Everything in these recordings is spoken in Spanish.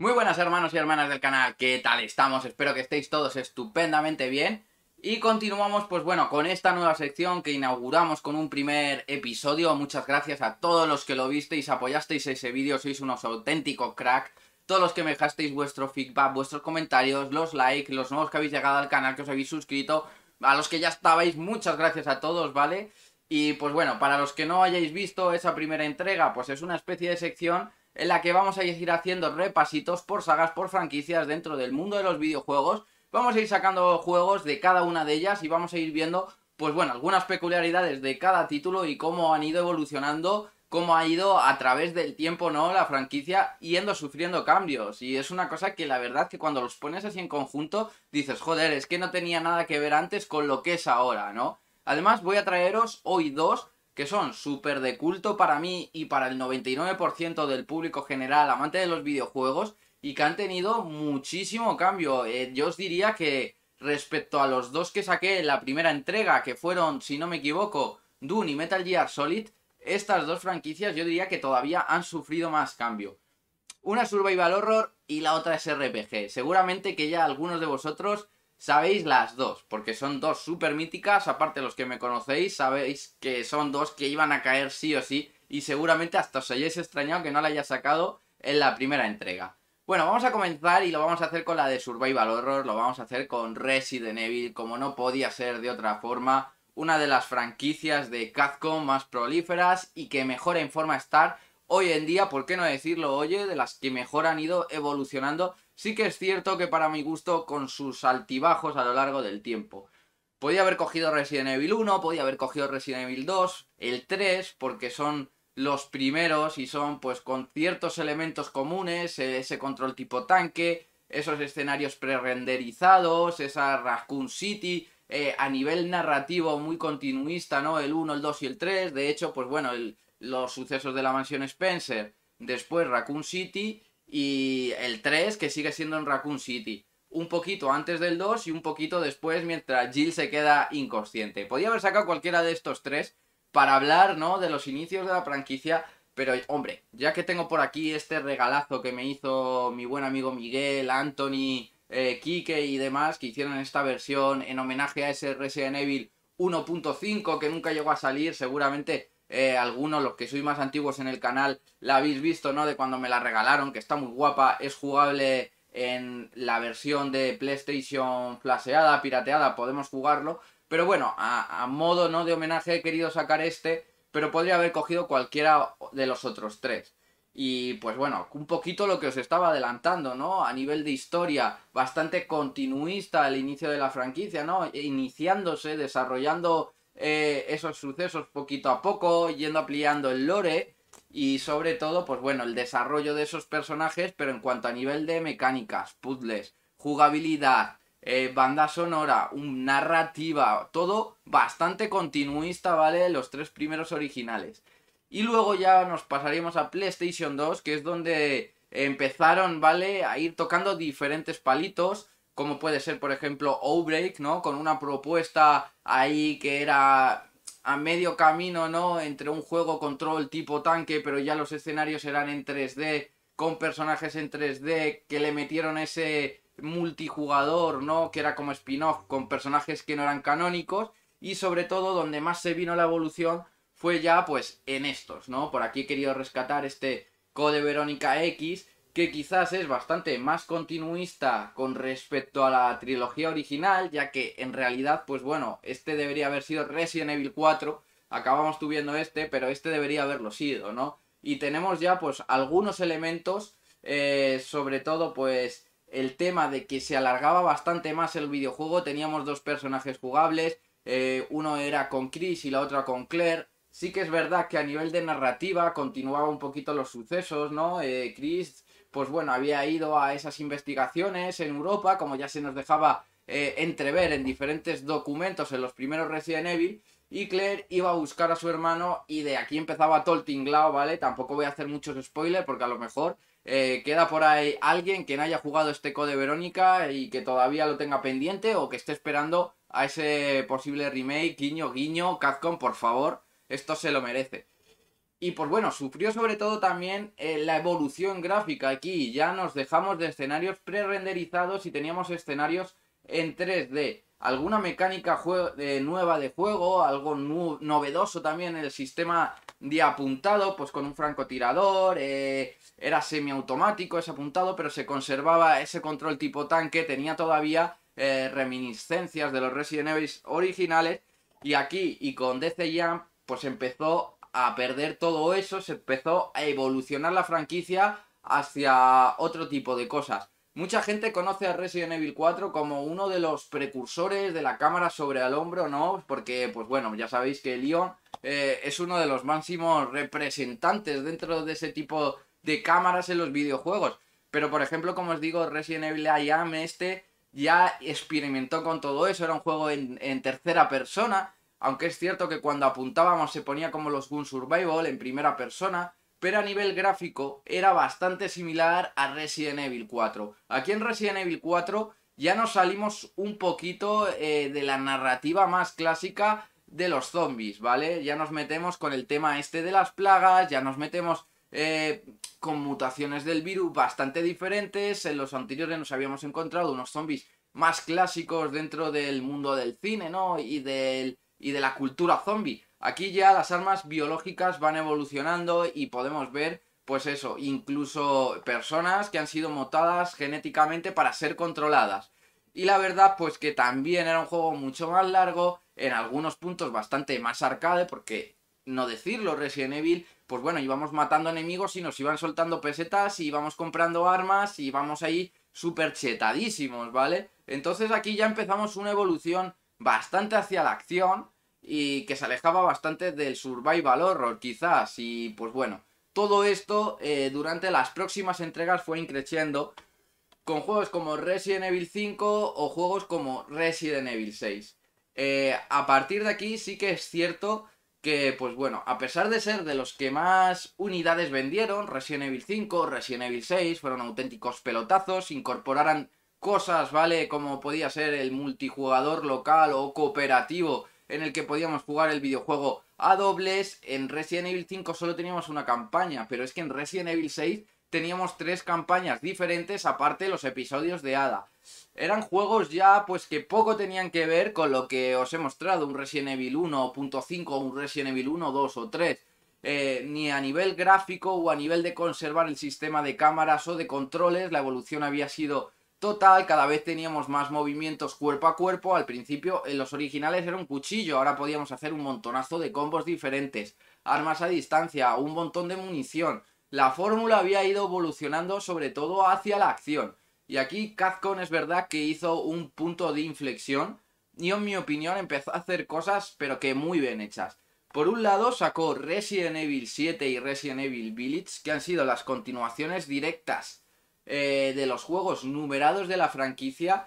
Muy buenas hermanos y hermanas del canal, ¿qué tal estamos? Espero que estéis todos estupendamente bien Y continuamos pues bueno con esta nueva sección que inauguramos con un primer episodio Muchas gracias a todos los que lo visteis, apoyasteis ese vídeo, sois unos auténticos crack Todos los que me dejasteis vuestro feedback, vuestros comentarios, los likes, los nuevos que habéis llegado al canal, que os habéis suscrito A los que ya estabais, muchas gracias a todos, ¿vale? Y pues bueno, para los que no hayáis visto esa primera entrega, pues es una especie de sección en la que vamos a ir haciendo repasitos por sagas, por franquicias dentro del mundo de los videojuegos. Vamos a ir sacando juegos de cada una de ellas y vamos a ir viendo, pues bueno, algunas peculiaridades de cada título y cómo han ido evolucionando, cómo ha ido a través del tiempo, ¿no? La franquicia yendo sufriendo cambios. Y es una cosa que la verdad que cuando los pones así en conjunto, dices, joder, es que no tenía nada que ver antes con lo que es ahora, ¿no? Además voy a traeros hoy dos que son súper de culto para mí y para el 99% del público general amante de los videojuegos y que han tenido muchísimo cambio. Eh, yo os diría que respecto a los dos que saqué en la primera entrega, que fueron, si no me equivoco, Dune y Metal Gear Solid, estas dos franquicias yo diría que todavía han sufrido más cambio. Una es Survival Horror y la otra es RPG. Seguramente que ya algunos de vosotros sabéis las dos, porque son dos súper míticas, aparte los que me conocéis, sabéis que son dos que iban a caer sí o sí, y seguramente hasta os hayáis extrañado que no la haya sacado en la primera entrega. Bueno, vamos a comenzar y lo vamos a hacer con la de Survival Horror, lo vamos a hacer con Resident Evil, como no podía ser de otra forma, una de las franquicias de Capcom más prolíferas y que mejor en forma estar hoy en día, ¿por qué no decirlo? Oye, de las que mejor han ido evolucionando Sí que es cierto que para mi gusto, con sus altibajos a lo largo del tiempo. Podía haber cogido Resident Evil 1, podía haber cogido Resident Evil 2, el 3, porque son los primeros y son pues con ciertos elementos comunes, e-, ese control tipo tanque, esos escenarios pre-renderizados, esa Raccoon City, eh, a nivel narrativo muy continuista, ¿no? El 1, el 2 y el 3, de hecho, pues bueno, los sucesos de la mansión Spencer, después Raccoon City y el 3 que sigue siendo en Raccoon City. Un poquito antes del 2 y un poquito después mientras Jill se queda inconsciente. Podía haber sacado cualquiera de estos tres para hablar, ¿no? De los inicios de la franquicia. Pero, hombre, ya que tengo por aquí este regalazo que me hizo mi buen amigo Miguel, Anthony, eh, Kike y demás, que hicieron esta versión en homenaje a ese Resident Evil 1.5 que nunca llegó a salir, seguramente eh, algunos, los que sois más antiguos en el canal, la habéis visto, ¿no? De cuando me la regalaron, que está muy guapa, es jugable en la versión de PlayStation flaseada, pirateada, podemos jugarlo. Pero bueno, a, modo ¿no? de homenaje he querido sacar este, pero podría haber cogido cualquiera de los otros tres. Y pues bueno, un poquito lo que os estaba adelantando, ¿no? A nivel de historia, bastante continuista el inicio de la franquicia, ¿no? Iniciándose, desarrollando eh, esos sucesos poquito a poco, yendo ampliando el lore y sobre todo, pues bueno, el desarrollo de esos personajes, pero en cuanto a nivel de mecánicas, puzzles, jugabilidad, eh, banda sonora, narrativa, todo bastante continuista, ¿vale? Los tres primeros originales. Y luego ya nos pasaríamos a PlayStation 2, que es donde empezaron, ¿vale? A ir tocando diferentes palitos como puede ser, por ejemplo, Outbreak, ¿no? Con una propuesta ahí que era a medio camino, ¿no? Entre un juego control tipo tanque, pero ya los escenarios eran en 3D, con personajes en 3D, que le metieron ese multijugador, ¿no? Que era como spin-off, con personajes que no eran canónicos, y sobre todo donde más se vino la evolución fue ya pues en estos, ¿no? Por aquí he querido rescatar este Code Verónica X, que quizás es bastante más continuista con respecto a la trilogía original, ya que en realidad, pues bueno, este debería haber sido Resident Evil 4, acabamos tuviendo este, pero este debería haberlo sido, ¿no? Y tenemos ya pues algunos elementos, eh, sobre todo pues el tema de que se alargaba bastante más el videojuego, teníamos dos personajes jugables, eh, uno era con Chris y la otra con Claire, sí que es verdad que a nivel de narrativa continuaba un poquito los sucesos, ¿no? Eh, Chris pues bueno, había ido a esas investigaciones en Europa, como ya se nos dejaba eh, entrever en diferentes documentos en los primeros Resident Evil, y Claire iba a buscar a su hermano y de aquí empezaba todo el tinglao, ¿vale? Tampoco voy a hacer muchos spoilers porque a lo mejor eh, queda por ahí alguien que no haya jugado este Code Verónica y que todavía lo tenga pendiente o que esté esperando a ese posible remake, guiño, guiño, Capcom, por favor, esto se lo merece. Y pues bueno, sufrió sobre todo también eh, la evolución gráfica aquí. Ya nos dejamos de escenarios pre-renderizados y teníamos escenarios en 3D. Alguna mecánica nueva de juego, algo novedoso también el sistema de apuntado, pues con un francotirador, eh, era semiautomático ese apuntado, pero se conservaba ese control tipo tanque, tenía todavía eh, reminiscencias de los Resident Evil originales. Y aquí, y con DC Jump, pues empezó a perder todo eso, se empezó a evolucionar la franquicia hacia otro tipo de cosas. Mucha gente conoce a Resident Evil 4 como uno de los precursores de la cámara sobre el hombro, ¿no? Porque, pues bueno, ya sabéis que Leon eh, es uno de los máximos representantes dentro de ese tipo de cámaras en los videojuegos. Pero, por ejemplo, como os digo, Resident Evil I Am este ya experimentó con todo eso, era un juego en tercera persona, aunque es cierto que cuando apuntábamos se ponía como los Gun Survival en primera persona, pero a nivel gráfico era bastante similar a Resident Evil 4. Aquí en Resident Evil 4 ya nos salimos un poquito eh, de la narrativa más clásica de los zombies, ¿vale? Ya nos metemos con el tema este de las plagas, ya nos metemos eh, con mutaciones del virus bastante diferentes. En los anteriores nos habíamos encontrado unos zombies más clásicos dentro del mundo del cine, ¿no? Y del y de la cultura zombie. Aquí ya las armas biológicas van evolucionando y podemos ver, pues eso, incluso personas que han sido mutadas genéticamente para ser controladas. Y la verdad, pues que también era un juego mucho más largo, en algunos puntos bastante más arcade, porque no decirlo, Resident Evil, pues bueno, íbamos matando enemigos y nos iban soltando pesetas y íbamos comprando armas y íbamos ahí súper chetadísimos, ¿vale? Entonces aquí ya empezamos una evolución bastante hacia la acción y que se alejaba bastante del survival horror quizás y pues bueno, todo esto eh, durante las próximas entregas fue increciendo con juegos como Resident Evil 5 o juegos como Resident Evil 6. Eh, a partir de aquí sí que es cierto que, pues bueno, a pesar de ser de los que más unidades vendieron, Resident Evil 5, Resident Evil 6, fueron auténticos pelotazos, incorporaran cosas, ¿vale? Como podía ser el multijugador local o cooperativo en el que podíamos jugar el videojuego a dobles. En Resident Evil 5 solo teníamos una campaña, pero es que en Resident Evil 6 teníamos tres campañas diferentes aparte de los episodios de Ada. Eran juegos ya pues que poco tenían que ver con lo que os he mostrado, un Resident Evil 1.5, un Resident Evil 1, 2 o 3. Eh, ni a nivel gráfico o a nivel de conservar el sistema de cámaras o de controles, la evolución había sido Total, cada vez teníamos más movimientos cuerpo a cuerpo. Al principio, en los originales era un cuchillo, ahora podíamos hacer un montonazo de combos diferentes, armas a distancia, un montón de munición. La fórmula había ido evolucionando sobre todo hacia la acción. Y aquí Kazcon es verdad que hizo un punto de inflexión y en mi opinión empezó a hacer cosas pero que muy bien hechas. Por un lado sacó Resident Evil 7 y Resident Evil Village que han sido las continuaciones directas eh, de los juegos numerados de la franquicia,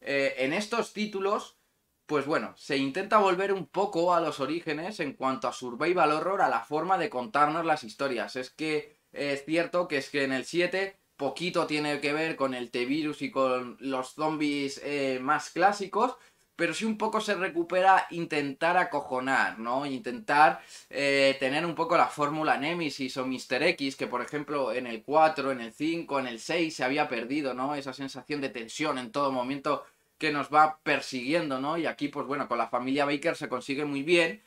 eh, en estos títulos, pues bueno, se intenta volver un poco a los orígenes en cuanto a survival horror, a la forma de contarnos las historias. Es que eh, es cierto que es que en el 7 poquito tiene que ver con el T-Virus y con los zombies más clásicos, pero si un poco se recupera intentar acojonar, ¿no? Intentar eh, tener un poco la fórmula Nemesis o Mr. X, que por ejemplo en el 4, en el 5, en el 6 se había perdido, ¿no? Esa sensación de tensión en todo momento que nos va persiguiendo, ¿no? Y aquí, pues bueno, con la familia Baker se consigue muy bien.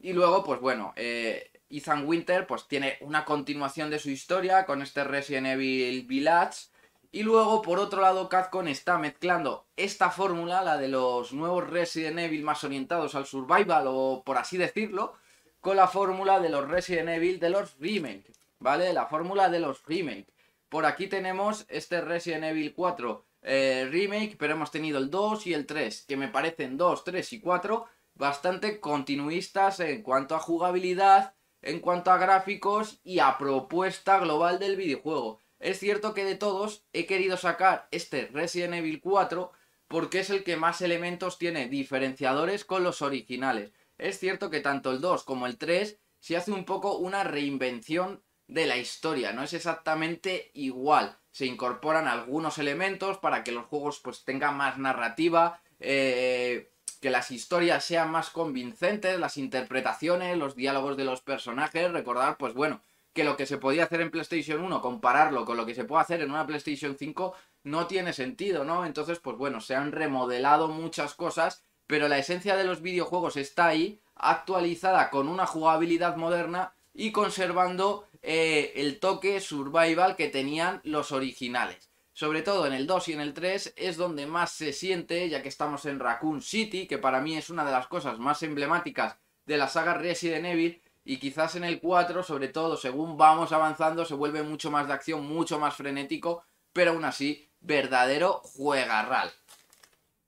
Y luego, pues bueno, eh, Ethan Winter pues tiene una continuación de su historia con este Resident Evil Village, y luego, por otro lado, Capcom está mezclando esta fórmula, la de los nuevos Resident Evil más orientados al survival, o por así decirlo, con la fórmula de los Resident Evil de los remake, ¿vale? La fórmula de los remake. Por aquí tenemos este Resident Evil 4 eh, remake, pero hemos tenido el 2 y el 3, que me parecen 2, 3 y 4 bastante continuistas en cuanto a jugabilidad, en cuanto a gráficos y a propuesta global del videojuego. Es cierto que de todos he querido sacar este Resident Evil 4 porque es el que más elementos tiene diferenciadores con los originales. Es cierto que tanto el 2 como el 3 se hace un poco una reinvención de la historia, no es exactamente igual. Se incorporan algunos elementos para que los juegos pues tengan más narrativa, eh, que las historias sean más convincentes, las interpretaciones, los diálogos de los personajes, recordar pues bueno, que lo que se podía hacer en PlayStation 1, compararlo con lo que se puede hacer en una PlayStation 5, no tiene sentido, ¿no? Entonces, pues bueno, se han remodelado muchas cosas, pero la esencia de los videojuegos está ahí, actualizada con una jugabilidad moderna y conservando eh, el toque survival que tenían los originales. Sobre todo en el 2 y en el 3 es donde más se siente, ya que estamos en Raccoon City, que para mí es una de las cosas más emblemáticas de la saga Resident Evil, y quizás en el 4, sobre todo, según vamos avanzando, se vuelve mucho más de acción, mucho más frenético, pero aún así, verdadero juegarral.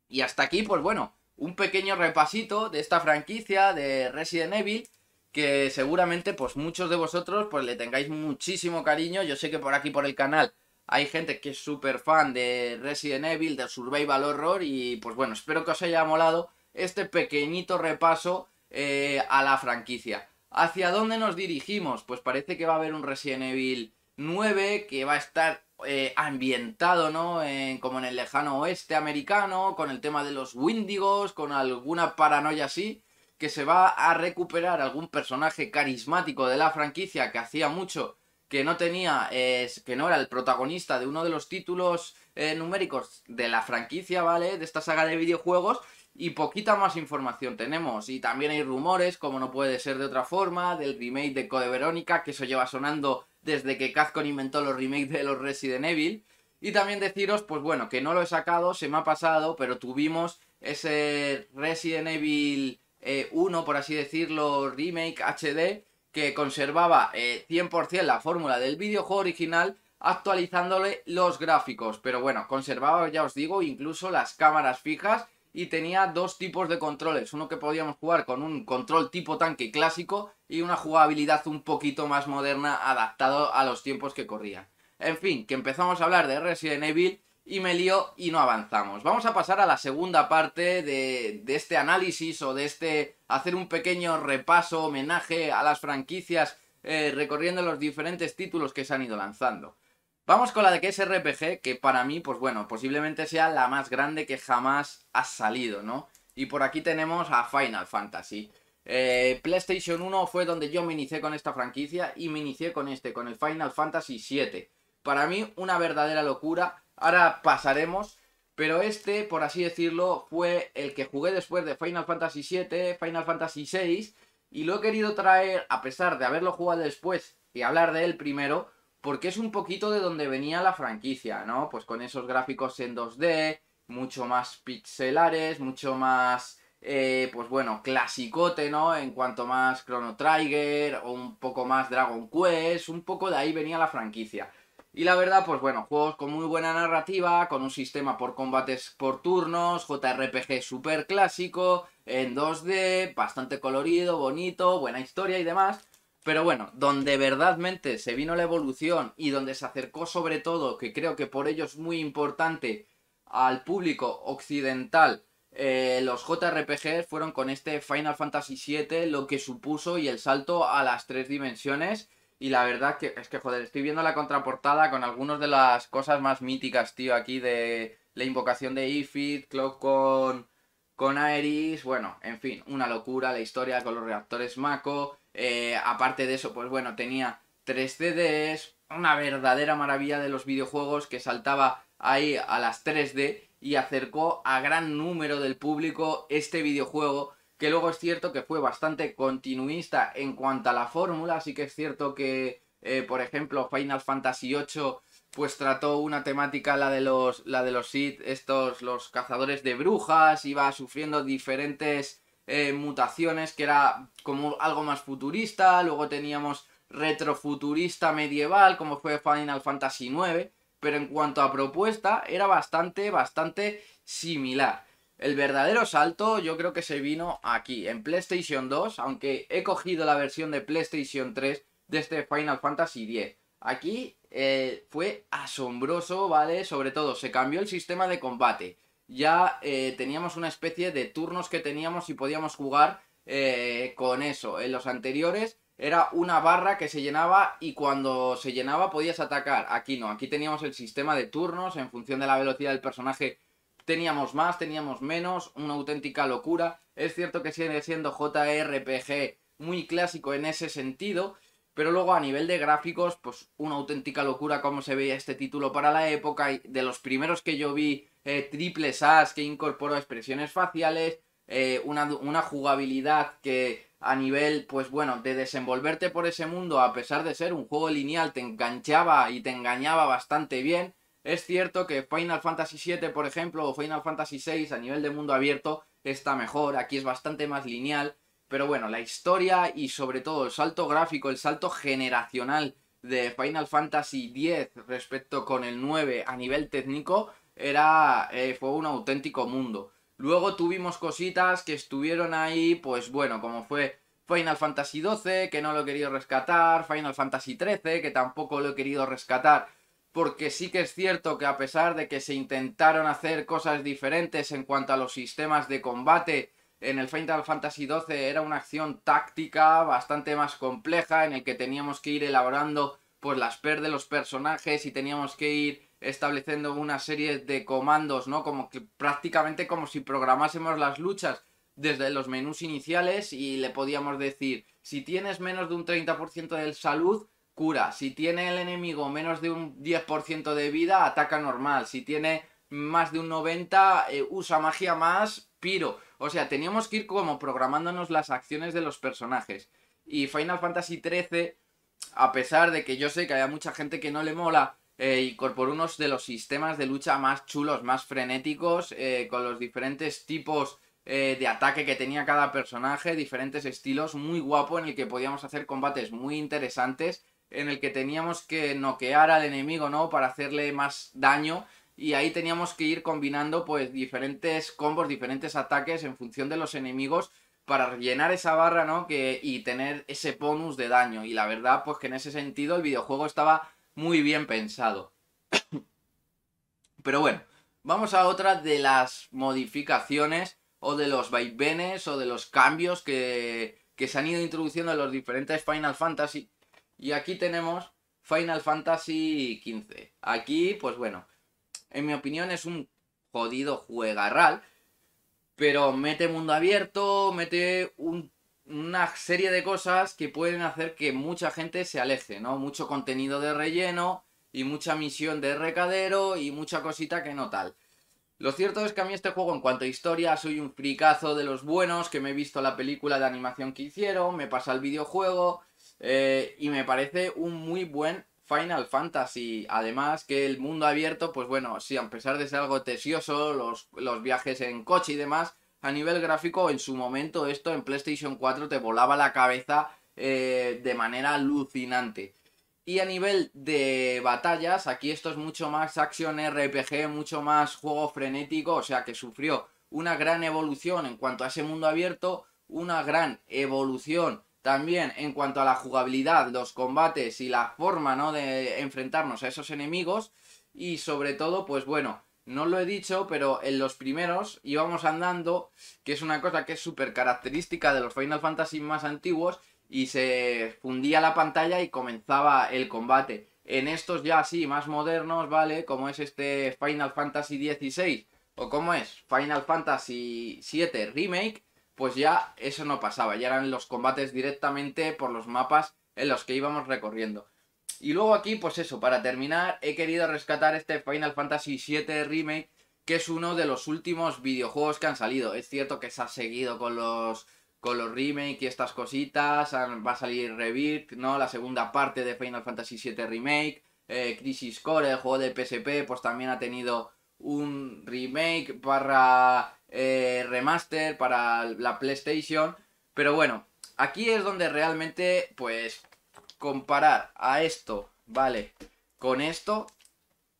Y hasta aquí, pues bueno, un pequeño repasito de esta franquicia de Resident Evil, que seguramente, pues muchos de vosotros, pues le tengáis muchísimo cariño. Yo sé que por aquí, por el canal, hay gente que es súper fan de Resident Evil, de Survival Horror, y pues bueno, espero que os haya molado este pequeñito repaso eh, a la franquicia. ¿Hacia dónde nos dirigimos? Pues parece que va a haber un Resident Evil 9 que va a estar eh, ambientado, ¿no? En, como en el lejano oeste americano, con el tema de los Windigos, con alguna paranoia así, que se va a recuperar algún personaje carismático de la franquicia que hacía mucho que no tenía, eh, que no era el protagonista de uno de los títulos eh, numéricos de la franquicia, ¿vale? De esta saga de videojuegos y poquita más información tenemos. Y también hay rumores, como no puede ser de otra forma, del remake de Code Verónica, que eso lleva sonando desde que Kazcon inventó los remakes de los Resident Evil. Y también deciros, pues bueno, que no lo he sacado, se me ha pasado, pero tuvimos ese Resident Evil 1, eh, por así decirlo, remake HD, que conservaba 100% eh, la fórmula del videojuego original, actualizándole los gráficos. Pero bueno, conservaba, ya os digo, incluso las cámaras fijas y tenía dos tipos de controles. Uno que podíamos jugar con un control tipo tanque clásico y una jugabilidad un poquito más moderna adaptado a los tiempos que corrían. En fin, que empezamos a hablar de Resident Evil y me lío y no avanzamos. Vamos a pasar a la segunda parte de, este análisis o de este hacer un pequeño repaso, homenaje a las franquicias eh, recorriendo los diferentes títulos que se han ido lanzando. Vamos con la de que es RPG, que para mí, pues bueno, posiblemente sea la más grande que jamás ha salido, ¿no? Y por aquí tenemos a Final Fantasy. Eh, PlayStation 1 fue donde yo me inicié con esta franquicia y me inicié con este, con el Final Fantasy VII. Para mí, una verdadera locura. Ahora pasaremos, pero este, por así decirlo, fue el que jugué después de Final Fantasy VII, Final Fantasy VI. y lo he querido traer, a pesar de haberlo jugado después y hablar de él primero, porque es un poquito de donde venía la franquicia, ¿no? Pues con esos gráficos en 2D, mucho más pixelares, mucho más, eh, pues bueno, clasicote, ¿no? En cuanto más Chrono Trigger o un poco más Dragon Quest, un poco de ahí venía la franquicia. Y la verdad, pues bueno, juegos con muy buena narrativa, con un sistema por combates por turnos, JRPG súper clásico, en 2D, bastante colorido, bonito, buena historia y demás. Pero bueno, donde verdaderamente se vino la evolución y donde se acercó sobre todo, que creo que por ello es muy importante al público occidental, eh, los JRPGs fueron con este Final Fantasy VII lo que supuso y el salto a las tres dimensiones. Y la verdad que es que, joder, estoy viendo la contraportada con algunas de las cosas más míticas, tío, aquí de la invocación de Ifit, Clock con, con Aeris, bueno, en fin, una locura, la historia con los reactores Mako. Eh, aparte de eso, pues bueno, tenía tres CDs, una verdadera maravilla de los videojuegos que saltaba ahí a las 3D y acercó a gran número del público este videojuego que luego es cierto que fue bastante continuista en cuanto a la fórmula, así que es cierto que, eh, por ejemplo, Final Fantasy VIII pues trató una temática, la de los, la de los Sith, estos, los cazadores de brujas, iba sufriendo diferentes eh, mutaciones, que era como algo más futurista, luego teníamos retrofuturista medieval, como fue Final Fantasy IX, pero en cuanto a propuesta era bastante, bastante similar. El verdadero salto yo creo que se vino aquí, en PlayStation 2, aunque he cogido la versión de PlayStation 3 de este Final Fantasy X. Aquí eh, fue asombroso, ¿vale? Sobre todo, se cambió el sistema de combate ya eh, teníamos una especie de turnos que teníamos y podíamos jugar eh, con eso. En los anteriores era una barra que se llenaba y cuando se llenaba podías atacar. Aquí no, aquí teníamos el sistema de turnos en función de la velocidad del personaje. Teníamos más, teníamos menos, una auténtica locura. Es cierto que sigue siendo JRPG muy clásico en ese sentido, pero luego a nivel de gráficos, pues una auténtica locura cómo se veía este título para la época. De los primeros que yo vi, eh, triple SAS que incorporó expresiones faciales, eh, una, jugabilidad que a nivel, pues bueno, de desenvolverte por ese mundo, a pesar de ser un juego lineal, te enganchaba y te engañaba bastante bien. Es cierto que Final Fantasy VII, por ejemplo, o Final Fantasy VI a nivel de mundo abierto está mejor, aquí es bastante más lineal pero bueno, la historia y sobre todo el salto gráfico, el salto generacional de Final Fantasy X respecto con el 9 a nivel técnico era eh, fue un auténtico mundo. Luego tuvimos cositas que estuvieron ahí, pues bueno, como fue Final Fantasy XII, que no lo he querido rescatar, Final Fantasy XIII, que tampoco lo he querido rescatar, porque sí que es cierto que a pesar de que se intentaron hacer cosas diferentes en cuanto a los sistemas de combate, en el Final Fantasy XII era una acción táctica bastante más compleja en el que teníamos que ir elaborando pues las per de los personajes y teníamos que ir estableciendo una serie de comandos, ¿no? Como que prácticamente como si programásemos las luchas desde los menús iniciales y le podíamos decir, si tienes menos de un 30% de salud, cura. Si tiene el enemigo menos de un 10% de vida, ataca normal. Si tiene más de un 90, eh, usa magia más o sea, teníamos que ir como programándonos las acciones de los personajes. Y Final Fantasy XIII, a pesar de que yo sé que hay mucha gente que no le mola, incorporó eh, unos de los sistemas de lucha más chulos, más frenéticos, eh, con los diferentes tipos eh, de ataque que tenía cada personaje, diferentes estilos, muy guapo en el que podíamos hacer combates muy interesantes, en el que teníamos que noquear al enemigo, ¿no? Para hacerle más daño y ahí teníamos que ir combinando pues diferentes combos, diferentes ataques en función de los enemigos para rellenar esa barra, ¿no? Que, y tener ese bonus de daño. Y la verdad, pues que en ese sentido el videojuego estaba muy bien pensado. Pero bueno, vamos a otra de las modificaciones o de los vaivenes o de los cambios que, que se han ido introduciendo en los diferentes Final Fantasy. Y aquí tenemos Final Fantasy XV. Aquí, pues bueno, en mi opinión es un jodido juegarral, pero mete mundo abierto, mete una serie de cosas que pueden hacer que mucha gente se aleje, ¿no? Mucho contenido de relleno y mucha misión de recadero y mucha cosita que no tal. Lo cierto es que a mí este juego en cuanto a historia soy un fricazo de los buenos, que me he visto la película de animación que hicieron, me pasa el videojuego eh, y me parece un muy buen Final Fantasy. Además que el mundo abierto, pues bueno, sí, a pesar de ser algo tesioso, los, viajes en coche y demás, a nivel gráfico en su momento esto en PlayStation 4 te volaba la cabeza eh, de manera alucinante. Y a nivel de batallas, aquí esto es mucho más acción RPG, mucho más juego frenético, o sea que sufrió una gran evolución en cuanto a ese mundo abierto, una gran evolución también en cuanto a la jugabilidad, los combates y la forma ¿no? de enfrentarnos a esos enemigos. Y sobre todo, pues bueno, no lo he dicho, pero en los primeros íbamos andando, que es una cosa que es súper característica de los Final Fantasy más antiguos, y se fundía la pantalla y comenzaba el combate. En estos ya así, más modernos, ¿vale? Como es este Final Fantasy XVI o como es Final Fantasy VII Remake, pues ya eso no pasaba, ya eran los combates directamente por los mapas en los que íbamos recorriendo. Y luego aquí, pues eso, para terminar, he querido rescatar este Final Fantasy VII Remake, que es uno de los últimos videojuegos que han salido. Es cierto que se ha seguido con los, con los remake y estas cositas, va a salir Rebirth, ¿no? La segunda parte de Final Fantasy VII Remake, eh, Crisis Core, el juego de PSP, pues también ha tenido un remake para eh, remaster, para la PlayStation. Pero bueno, aquí es donde realmente, pues, comparar a esto, ¿vale? Con esto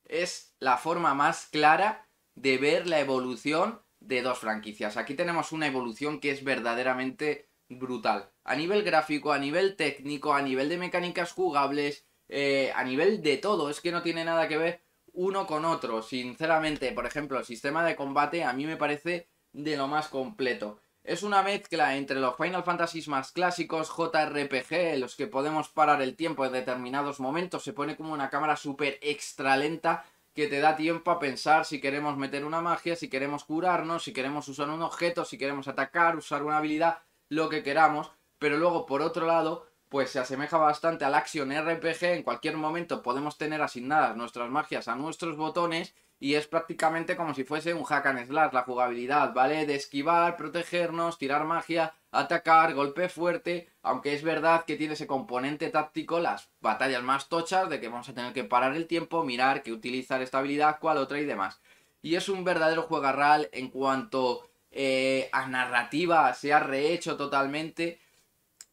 es la forma más clara de ver la evolución de dos franquicias. Aquí tenemos una evolución que es verdaderamente brutal. A nivel gráfico, a nivel técnico, a nivel de mecánicas jugables, eh, a nivel de todo. Es que no tiene nada que ver uno con otro. Sinceramente, por ejemplo, el sistema de combate a mí me parece de lo más completo. Es una mezcla entre los Final Fantasy más clásicos, JRPG, los que podemos parar el tiempo en determinados momentos, se pone como una cámara súper extra lenta que te da tiempo a pensar si queremos meter una magia, si queremos curarnos, si queremos usar un objeto, si queremos atacar, usar una habilidad, lo que queramos. Pero luego, por otro lado, pues se asemeja bastante al Action RPG, en cualquier momento podemos tener asignadas nuestras magias a nuestros botones y es prácticamente como si fuese un hack and slash la jugabilidad, ¿vale? De esquivar, protegernos, tirar magia, atacar, golpe fuerte, aunque es verdad que tiene ese componente táctico, las batallas más tochas de que vamos a tener que parar el tiempo, mirar que utilizar esta habilidad, cual otra y demás. Y es un verdadero juegarral en cuanto eh, a narrativa, se ha rehecho totalmente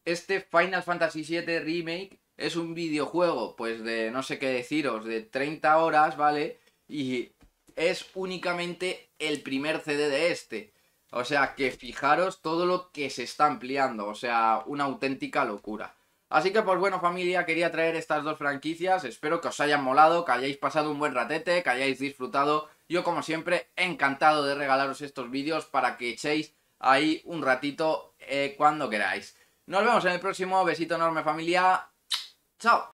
este Final Fantasy VII Remake es un videojuego, pues de no sé qué deciros, de 30 horas, ¿vale? Y es únicamente el primer CD de este. O sea que fijaros todo lo que se está ampliando, o sea, una auténtica locura. Así que pues bueno familia, quería traer estas dos franquicias, espero que os hayan molado, que hayáis pasado un buen ratete, que hayáis disfrutado. Yo como siempre, encantado de regalaros estos vídeos para que echéis ahí un ratito eh, cuando queráis. Nos vemos en el próximo. Besito enorme familia. Chao.